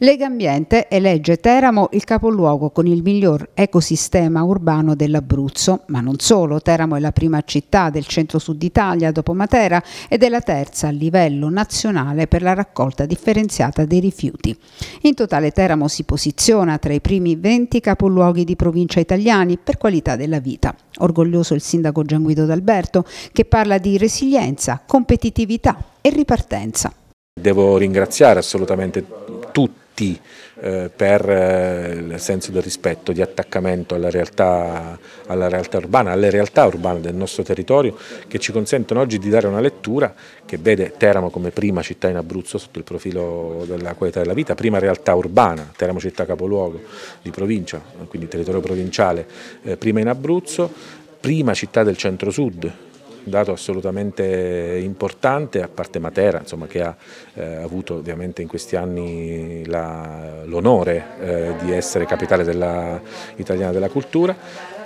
Lega Ambiente elegge Teramo il capoluogo con il miglior ecosistema urbano dell'Abruzzo, ma non solo, Teramo è la prima città del centro-sud Italia dopo Matera ed è la terza a livello nazionale per la raccolta differenziata dei rifiuti. In totale Teramo si posiziona tra i primi 20 capoluoghi di provincia italiani per qualità della vita. Orgoglioso il sindaco Gianguido D'Alberto che parla di resilienza, competitività e ripartenza. Devo ringraziare assolutamente tutti T eh, per il eh, senso del rispetto, di attaccamento alla realtà, alla realtà, urbana, alle realtà urbane del nostro territorio che ci consentono oggi di dare una lettura che vede Teramo come prima città in Abruzzo sotto il profilo della qualità della vita, prima realtà urbana, Teramo città capoluogo di provincia, quindi territorio provinciale, eh, prima in Abruzzo, prima città del centro-sud dato assolutamente importante, a parte Matera insomma, che ha eh, avuto ovviamente in questi anni l'onore eh, di essere capitale della, italiana della cultura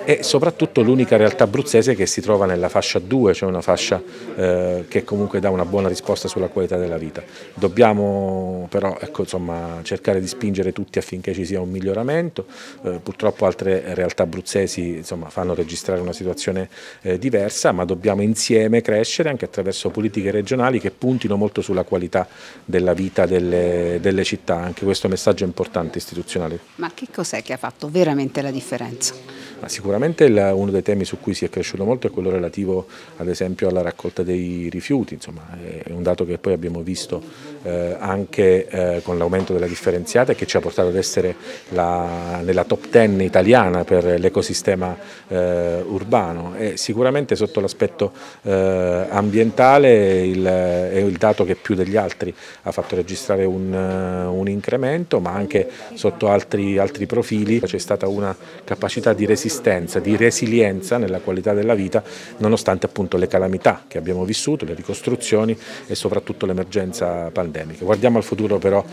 e soprattutto l'unica realtà abruzzese che si trova nella fascia 2, cioè una fascia eh, che comunque dà una buona risposta sulla qualità della vita. Dobbiamo però ecco, insomma, cercare di spingere tutti affinché ci sia un miglioramento, eh, purtroppo altre realtà abruzzesi insomma, fanno registrare una situazione eh, diversa, ma dobbiamo insieme crescere anche attraverso politiche regionali che puntino molto sulla qualità della vita delle, delle città, anche questo messaggio è importante istituzionale. Ma che cos'è che ha fatto veramente la differenza? Ma sicuramente Sicuramente la, uno dei temi su cui si è cresciuto molto è quello relativo ad esempio alla raccolta dei rifiuti, insomma è, un dato che poi abbiamo visto eh, anche eh, con l'aumento della differenziata e che ci ha portato ad essere la, nella top ten italiana per l'ecosistema eh, urbano e sicuramente sotto l'aspetto eh, ambientale il, è il dato che più degli altri ha fatto registrare un, eh, un incremento ma anche sotto altri, altri profili c'è stata una capacità di resistenza resilienza, di resilienza nella qualità della vita nonostante appunto le calamità che abbiamo vissuto, le ricostruzioni e soprattutto l'emergenza pandemica. Guardiamo al futuro però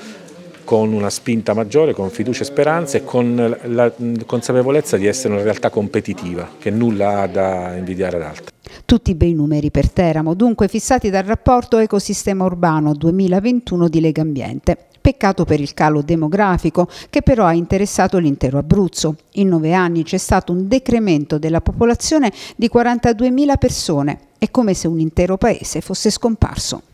con una spinta maggiore, con fiducia e speranza e con la consapevolezza di essere una realtà competitiva che nulla ha da invidiare ad altri. Tutti bei numeri per Teramo, dunque fissati dal rapporto Ecosistema Urbano 2021 di Lega Ambiente. Peccato per il calo demografico che però ha interessato l'intero Abruzzo. In nove anni c'è stato un decremento della popolazione di 42.000 persone. È come se un intero paese fosse scomparso.